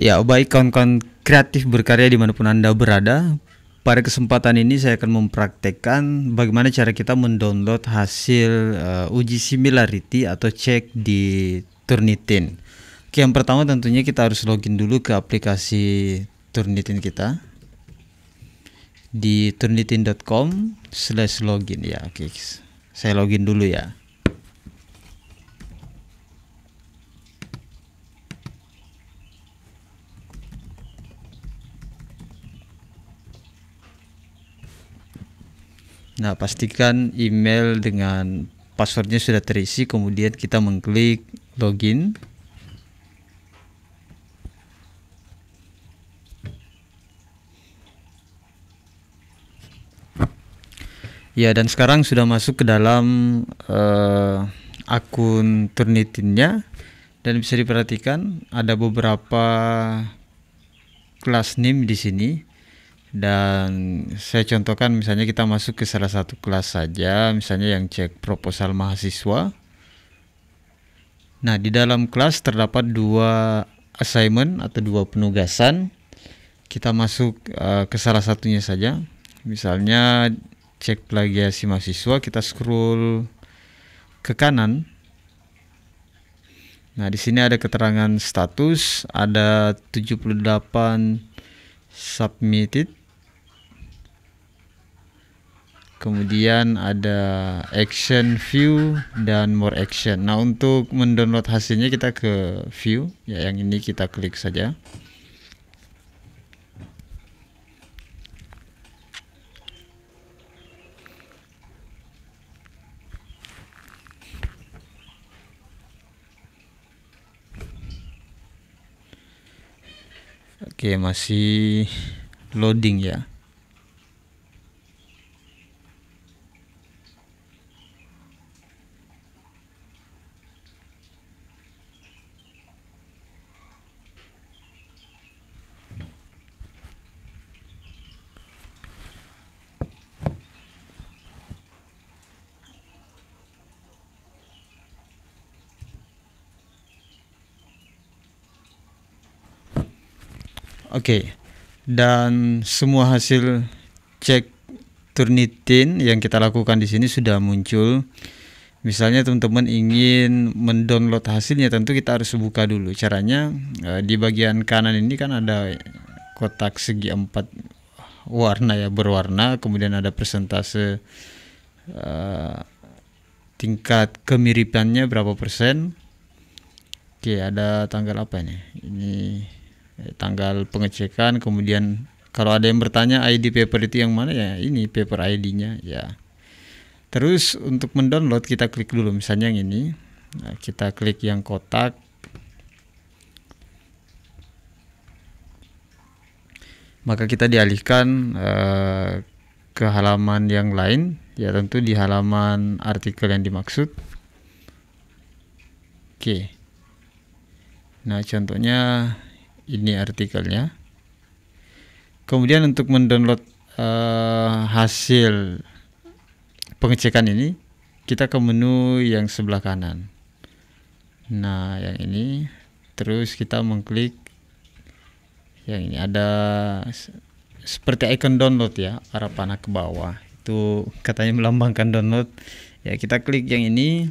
Ya, baik kawan-kawan kreatif berkarya dimanapun Anda berada. Pada kesempatan ini saya akan mempraktekkan bagaimana cara kita mendownload hasil uh, uji similarity atau cek di Turnitin. Oke, yang pertama tentunya kita harus login dulu ke aplikasi Turnitin kita di turnitin.com/login ya. Oke, saya login dulu ya. Nah, pastikan email dengan passwordnya sudah terisi, kemudian kita mengklik login. Ya, dan sekarang sudah masuk ke dalam uh, akun Turnitinnya dan bisa diperhatikan ada beberapa kelas name di sini dan saya contohkan misalnya kita masuk ke salah satu kelas saja misalnya yang cek proposal mahasiswa nah di dalam kelas terdapat dua assignment atau dua penugasan kita masuk uh, ke salah satunya saja misalnya cek plagiasi mahasiswa kita scroll ke kanan nah di sini ada keterangan status ada 78 submitted kemudian ada action view dan more action nah untuk mendownload hasilnya kita ke view ya yang ini kita klik saja Oke, masih loading ya. Oke. Dan semua hasil cek Turnitin yang kita lakukan di sini sudah muncul. Misalnya teman-teman ingin mendownload hasilnya tentu kita harus buka dulu. Caranya eh, di bagian kanan ini kan ada kotak segi empat warna ya berwarna, kemudian ada persentase uh, tingkat kemiripannya berapa persen. Oke, ada tanggal apa ini? Ini tanggal pengecekan kemudian kalau ada yang bertanya ID paper itu yang mana ya ini paper ID-nya ya terus untuk mendownload kita klik dulu misalnya yang ini nah, kita klik yang kotak maka kita dialihkan uh, ke halaman yang lain ya tentu di halaman artikel yang dimaksud oke nah contohnya ini artikelnya kemudian untuk mendownload uh, hasil pengecekan ini kita ke menu yang sebelah kanan nah yang ini terus kita mengklik yang ini ada seperti icon download ya arah panah ke bawah itu katanya melambangkan download ya kita klik yang ini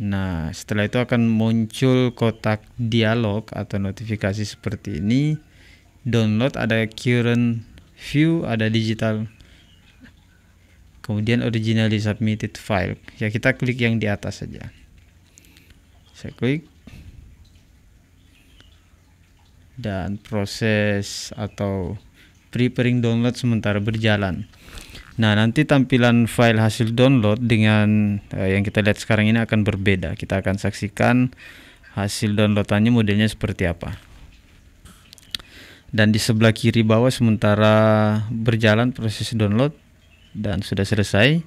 Nah, setelah itu akan muncul kotak dialog atau notifikasi seperti ini. Download ada current view, ada digital. Kemudian originally submitted file. Ya, kita klik yang di atas saja. Saya klik. Dan proses atau preparing download sementara berjalan. Nah, nanti tampilan file hasil download dengan uh, yang kita lihat sekarang ini akan berbeda. Kita akan saksikan hasil downloadannya modelnya seperti apa. Dan di sebelah kiri bawah sementara berjalan proses download dan sudah selesai,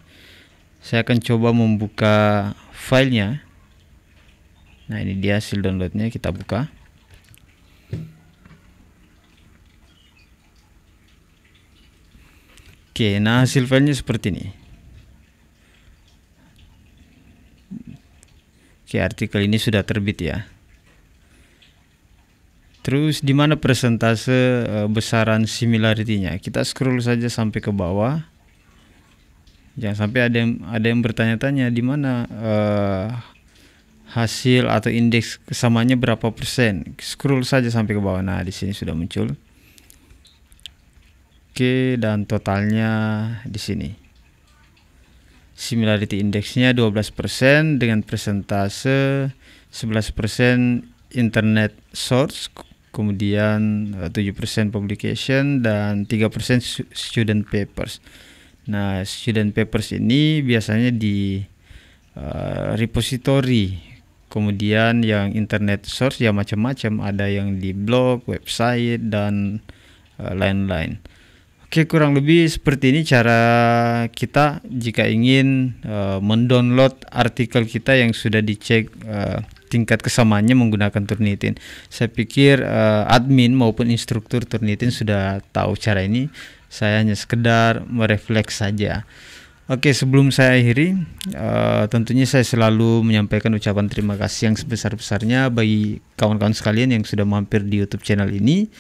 saya akan coba membuka filenya. Nah, ini dia hasil downloadnya, kita buka. Oke, nah hasil filenya seperti ini. Oke, artikel ini sudah terbit ya. Terus di mana persentase eh, besaran similarity-nya? Kita scroll saja sampai ke bawah. Jangan sampai ada yang ada yang bertanya-tanya di mana uh, hasil atau indeks kesamanya berapa persen. Scroll saja sampai ke bawah. Nah, di sini sudah muncul. Oke, dan totalnya di sini. Similarity indeksnya 12% dengan persentase 11% internet source, kemudian 7% eh, publication dan 3% student papers. Nah, student papers ini biasanya di uh, repository. Kemudian yang internet source ya macam-macam, ada yang di blog, website dan eh, lain-lain. Uh, Oke, kurang lebih seperti ini cara kita jika ingin uh, mendownload artikel kita yang sudah dicek uh, tingkat kesamaannya menggunakan Turnitin. Saya pikir uh, admin maupun instruktur Turnitin sudah tahu cara ini. Saya hanya sekedar merefleks saja. Oke, sebelum saya akhiri, uh, tentunya saya selalu menyampaikan ucapan terima kasih yang sebesar-besarnya bagi kawan-kawan sekalian yang sudah mampir di YouTube channel ini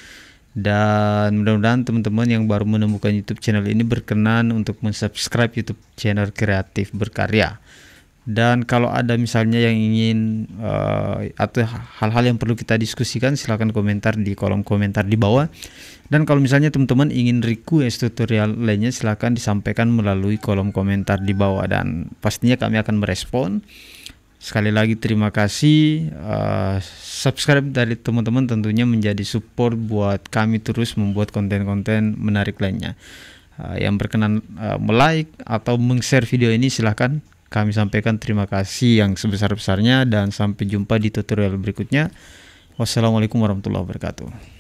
dan mudah-mudahan teman-teman yang baru menemukan YouTube channel ini berkenan untuk mensubscribe YouTube channel kreatif berkarya dan kalau ada misalnya yang ingin uh, atau hal-hal yang perlu kita diskusikan silahkan komentar di kolom komentar di bawah dan kalau misalnya teman-teman ingin request tutorial lainnya silahkan disampaikan melalui kolom komentar di bawah dan pastinya kami akan merespon Sekali lagi terima kasih uh, subscribe dari teman-teman tentunya menjadi support buat kami terus membuat konten-konten menarik lainnya. Uh, yang berkenan uh, like atau meng-share video ini silahkan kami sampaikan terima kasih yang sebesar-besarnya dan sampai jumpa di tutorial berikutnya. Wassalamualaikum warahmatullahi wabarakatuh.